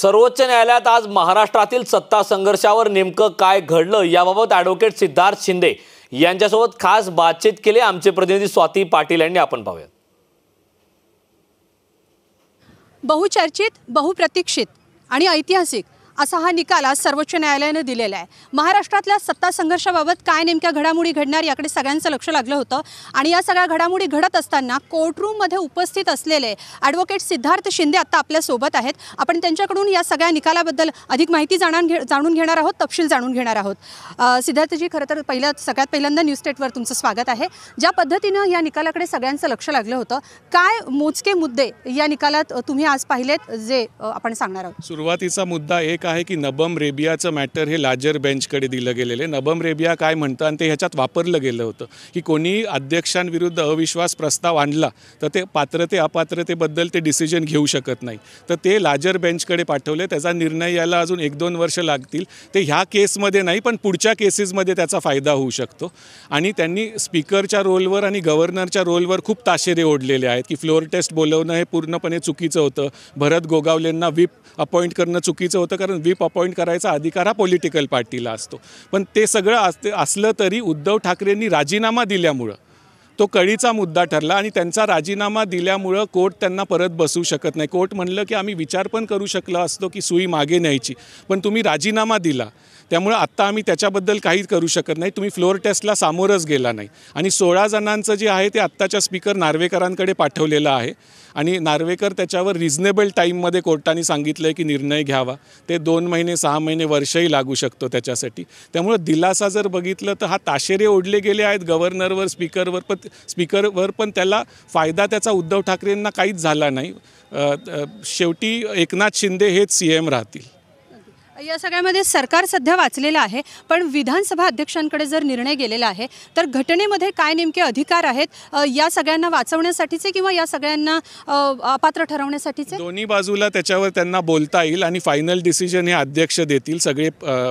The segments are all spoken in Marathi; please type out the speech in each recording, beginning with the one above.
सर्वोच्च न्यायालयात आज महाराष्ट्रातील सत्ता संघर्षावर नेमकं काय घडलं याबाबत ॲडव्होकेट सिद्धार्थ शिंदे यांच्यासोबत खास बातचीत केले आमचे प्रतिनिधी स्वाती पाटील यांनी आपण पाहूयात बहुचर्चित बहुप्रतीक्षित आणि ऐतिहासिक असा हा निकाल आज सर्वोच्च न्यायालयानं दिलेला आहे महाराष्ट्रातल्या सत्ता संघर्षाबाबत काय नेमक्या घडामोडी घडणार याकडे सगळ्यांचं लक्ष लागलं होतं आणि या सगळ्या घडामोडी घडत असताना कोर्टरूममध्ये उपस्थित असलेले ॲडव्होकेट सिद्धार्थ शिंदे आत्ता आपल्यासोबत आहेत आपण त्यांच्याकडून या सगळ्या निकालाबद्दल अधिक माहिती जाणून घे जाणून घेणार आहोत तपशील जाणून घेणार आहोत सिद्धार्थजी खरं तर पहिल्या सगळ्यात पहिल्यांदा न्यूज स्टेटवर तुमचं स्वागत आहे ज्या पद्धतीनं या निकालाकडे सगळ्यांचं लक्ष लागलं होतं काय मोजके मुद्दे या निकालात तुम्ही आज पाहिलेत जे आपण सांगणार आहोत सुरुवातीचा मुद्दा एक आहे की नबम रेबियाचं मॅटर हे लाजर बेंचकडे दिलं गेलेलं आहे नबम रेबिया काय म्हणतं आणि ते ह्याच्यात वापरलं गेलं होतं की कोणी अध्यक्षांविरुद्ध अविश्वास प्रस्ताव आणला तर ते पात्रते अपात्रतेबद्दल ते डिसिजन घेऊ शकत नाही तर ते लाजर बेंचकडे पाठवले त्याचा निर्णय याला अजून एक दोन वर्ष लागतील ते ह्या केसमध्ये नाही पण पुढच्या केसेसमध्ये त्याचा फायदा होऊ शकतो आणि त्यांनी स्पीकरच्या रोलवर आणि गव्हर्नरच्या रोलवर खूप ताशेरे ओढलेले आहेत की फ्लोअर टेस्ट बोलवणं हे पूर्णपणे चुकीचं होतं भरत गोगावलेंना व्हीप अपॉइंट करणं चुकीचं होतं कारण व्हीप अपॉइंट करायचा अधिकार हा पॉलिटिकल पार्टीला असतो पण ते सगळं अस असलं तरी उद्धव ठाकरेंनी राजीनामा दिल्यामुळं तो कळीचा मुद्दा ठरला आणि त्यांचा राजीनामा दिल्यामुळं कोर्ट त्यांना परत बसू शकत नाही कोर्ट म्हणलं की आम्ही विचार पण करू शकलो असतो की सुई मागे न्यायची पण तुम्ही राजीनामा दिला त्यामुळं आत्ता आम्ही त्याच्याबद्दल काही करू शकत नाही तुम्ही फ्लोअर टेस्टला सामोरच गेला नाही आणि सोळा जणांचं जे आहे ते आत्ताच्या स्पीकर नार्वेकरांकडे पाठवलेलं आहे आणि नार्वेकर त्याच्यावर रिझनेबल टाईममध्ये कोर्टाने सांगितलं आहे की निर्णय घ्यावा ते दोन महिने सहा महिने वर्षही लागू शकतो त्याच्यासाठी त्यामुळं दिलासा जर बघितलं तर हा ताशेरे ओढले गेले आहेत गव्हर्नरवर स्पीकरवर पण स्पीकरवर पण त्याला फायदा त्याचा उद्धव ठाकरेंना काहीच झाला नाही शेवटी एकनाथ शिंदे हेच सी एम राहतील या सगळ्यामध्ये सरकार सध्या वाचलेलं आहे पण विधानसभा अध्यक्षांकडे जर निर्णय गेलेला आहे तर घटनेमध्ये काय नेमके अधिकार आहेत या सगळ्यांना वाचवण्यासाठीचे किंवा या सगळ्यांना अपात्र ठरवण्यासाठीचे दोन्ही बाजूला त्याच्यावर त्यांना बोलता येईल आणि फायनल डिसिजन हे अध्यक्ष देतील सगळे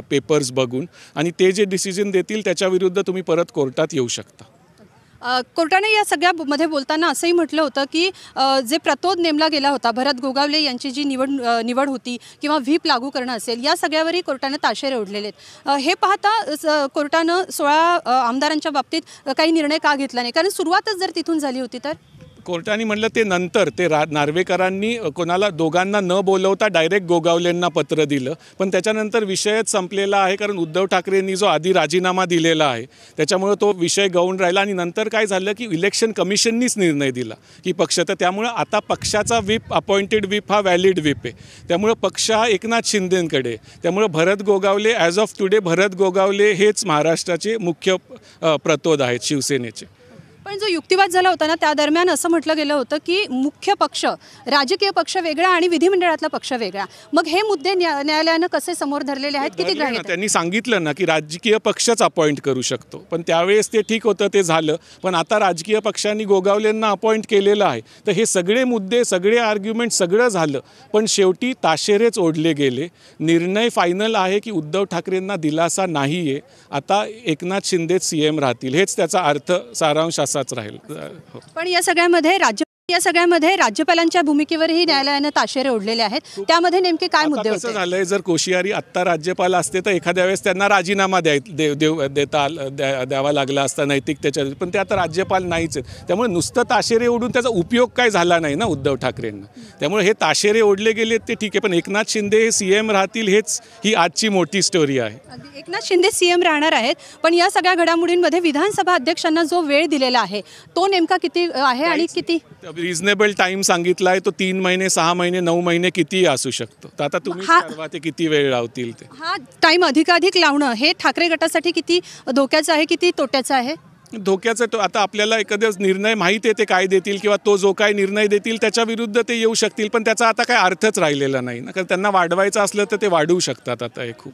पेपर्स बघून आणि ते जे डिसिजन देतील त्याच्याविरुद्ध तुम्ही परत कोर्टात येऊ शकता कोर्टाने या सगळ्या मध्ये बोलताना असंही म्हटलं होतं की जे प्रतोद नेमला गेला होता भरत गोगावले यांची जी निवड निवड होती किंवा व्हीप लागू करणं असेल या सगळ्यावरही कोर्टाने ताशेरे ओढलेले आहेत हे पाहता कोर्टानं सोळा आमदारांच्या बाबतीत काही निर्णय का घेतला नाही कारण सुरुवातच जर तिथून झाली होती तर कोर्टाने म्हटलं ते नंतर ते रा नार्वेकरांनी कोणाला दोघांना न बोलवता डायरेक्ट गोगावलेंना पत्र दिलं पण त्याच्यानंतर विषयच संपलेला आहे कारण उद्धव ठाकरेंनी जो आधी राजीनामा दिलेला आहे त्याच्यामुळं तो विषय गवून राहिला आणि नंतर काय झालं की इलेक्शन कमिशननीच निर्णय दिला की पक्ष तर त्यामुळं आता पक्षाचा व्हीप अपॉइंटेड व्हीप हा व्हॅलिड व्हीप आहे त्यामुळं पक्ष हा एकनाथ शिंदेंकडे त्यामुळं Bharat Gogawale as of today Bharat Gogawale हेच महाराष्ट्राचे मुख्य प्रतोद आहेत शिवसेनेचे पण जो युक्तिवाद झाला होता ना त्या दरम्यान असं म्हटलं गेलं होतं की मुख्य पक्ष राजकीय पक्ष वेगळा आणि विधिमंडळातला पक्ष वेगळा मग हे मुद्दे न्यायालयानं कसे समोर धरलेले आहेत किती ग्राह्य त्यांनी सांगितलं ना की राजकीय पक्षच अपॉइंट करू शकतो पण त्यावेळेस ते ठीक होतं ते झालं पण आता राजकीय पक्षांनी गोगावलेंना अपॉइंट केलेलं आहे तर हे सगळे मुद्दे सगळे आर्ग्युमेंट सगळं झालं पण शेवटी ताशेरेच ओढले गेले निर्णय फायनल आहे की उद्धव ठाकरेंना दिलासा नाही आता एकनाथ शिंदेच सी राहतील हेच त्याचा अर्थ सारांश राहील पण या सगळ्यामध्ये राज्य या सगळ्यामध्ये राज्यपालांच्या भूमिकेवरही न्यायालयानं ताशेरे ओढलेले आहेत त्यामध्ये नेमके काय मुद्दे होते झालंय जर कोशियारी आत्ता राज्यपाल असते तर एखाद्या वेळेस त्यांना राजीनामा द्याय दे देव देता द्यावा लागला असता नैतिक त्याच्या पण ते आता राज्यपाल नाहीच आहेत त्यामुळे नुसतं ताशेरे ओढून त्याचा उपयोग काय झाला नाही ना उद्धव ठाकरेंना त्यामुळे हे ताशेरे ओढले गेले ते ठीक आहे पण एकनाथ शिंदे हे सीएम राहतील हेच ही आजची मोठी स्टोरी आहे एकनाथ शिंदे सीएम राहणार आहेत पण या सगळ्या घडामोडींमध्ये विधानसभा अध्यक्षांना जो वेळ दिलेला आहे तो नेमका किती आहे आणि किती रिझनेबल टाइम सांगितलाय तो तीन महिने सहा महिने नऊ महिने कितीही असू शकतो आता तुम्ही किती वेळ लावतील ते हा टाइम अधिकाधिक लावणं हे ठाकरे गटासाठी किती धोक्याचं आहे किती तोट्याचं आहे धोक्याचं तो आता आपल्याला एखाद्या निर्णय माहिती आहे ते काय देतील किंवा तो जो काय निर्णय देतील त्याच्या विरुद्ध ते येऊ शकतील पण त्याचा आता काय अर्थच राहिलेला नाही ना कारण त्यांना वाढवायचं असलं तर ते वाढवू शकतात आता हे खूप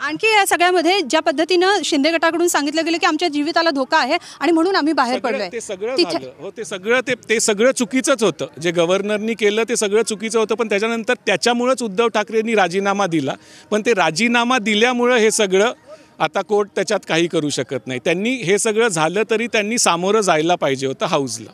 आणखी या सगळ्यामध्ये ज्या पद्धतीनं शिंदे गटाकडून सांगितलं गेलं की आमच्या जीवितला धोका आहे आणि म्हणून आम्ही बाहेर पडलोय ते सगळं हो, ते सगळं ते सगळं चुकीचंच होतं जे गव्हर्नरनी केलं ते सगळं चुकीचं होतं पण त्याच्यानंतर त्याच्यामुळंच उद्धव ठाकरेंनी राजीनामा दिला पण ते राजीनामा दिल्यामुळं हे सगळं आता कोर्ट त्याच्यात काही करू शकत नाही त्यांनी हे सगळं झालं तरी त्यांनी सामोरं जायला पाहिजे होतं हाऊसला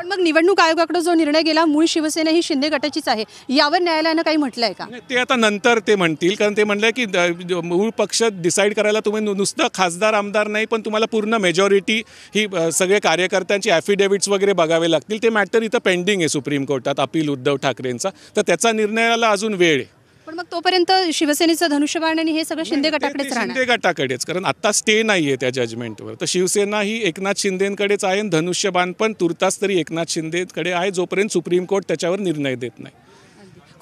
पण मग निवडणूक आयोगाकडे जो निर्णय गेला मूळ शिवसेना ही शिंदे गटाचीच आहे यावर न्यायालयानं काही म्हटलं आहे का ते आता नंतर ते म्हणतील कारण ते म्हणलं की मूळ पक्ष डिसाईड करायला तुम्ही नुसतं खासदार आमदार नाही पण तुम्हाला पूर्ण मेजॉरिटी ही सगळे कार्यकर्त्यांची ॲफिडेविट्स वगैरे बघावे लागतील ते मॅटर इथं पेंडिंग आहे सुप्रीम कोर्टात अपील उद्धव ठाकरेंचा तर त्याचा निर्णयाला अजून वेळ आहे पण मग तोपर्यंत शिवसेनेचं धनुष्यबाण आणि हे सगळं शिंदे गटाकडेच शिंदे गटाकडेच कारण आता स्टे नाहीये त्या जजमेंटवर तर शिवसेना ही एकनाथ शिंदेंकडेच आहे धनुष्यबाण पण तुर्तास तरी एकनाथ शिंदेकडे आहे जोपर्यंत सुप्रीम कोर्ट त्याच्यावर निर्णय देत नाही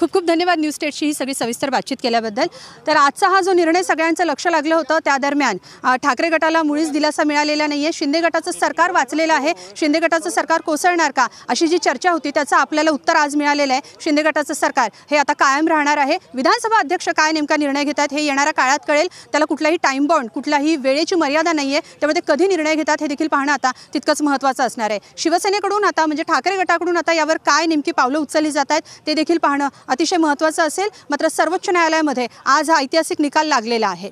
खूप खूप धन्यवाद न्यूज स्टेटशी ही सगळी सविस्तर बातचीत केल्याबद्दल तर आजचा हा जो निर्णय सगळ्यांचं लक्ष लागलं होतं त्या दरम्यान ठाकरे गटाला मुळीच दिलासा मिळालेला नाही आहे शिंदे गटाचं सरकार वाचलेलं आहे शिंदे गटाचं सरकार कोसळणार का अशी जी चर्चा होती त्याचं आपल्याला उत्तर आज मिळालेलं आहे शिंदे गटाचं सरकार हे आता कायम राहणार आहे विधानसभा अध्यक्ष काय नेमका निर्णय घेतात हे येणाऱ्या काळात कळेल त्याला कुठलाही टाईम बॉन्ड कुठलाही वेळेची मर्यादा नाही आहे त्यामुळे ते कधी निर्णय घेतात हे देखील पाहणं आता तितकंच महत्त्वाचं असणार आहे शिवसेनेकडून आता म्हणजे ठाकरे गटाकडून आता यावर काय नेमकी पावलं उचलली जात आहेत ते देखील पाहणं अतिशय महत्त्वाचं असेल मात्र सर्वोच्च न्यायालयामध्ये आज हा ऐतिहासिक निकाल लागलेला आहे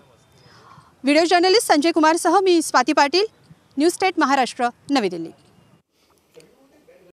व्हिडिओ जर्नलिस्ट संजय कुमारसह मी स्वाती पाटील न्यूज स्टेट महाराष्ट्र नवी दिल्ली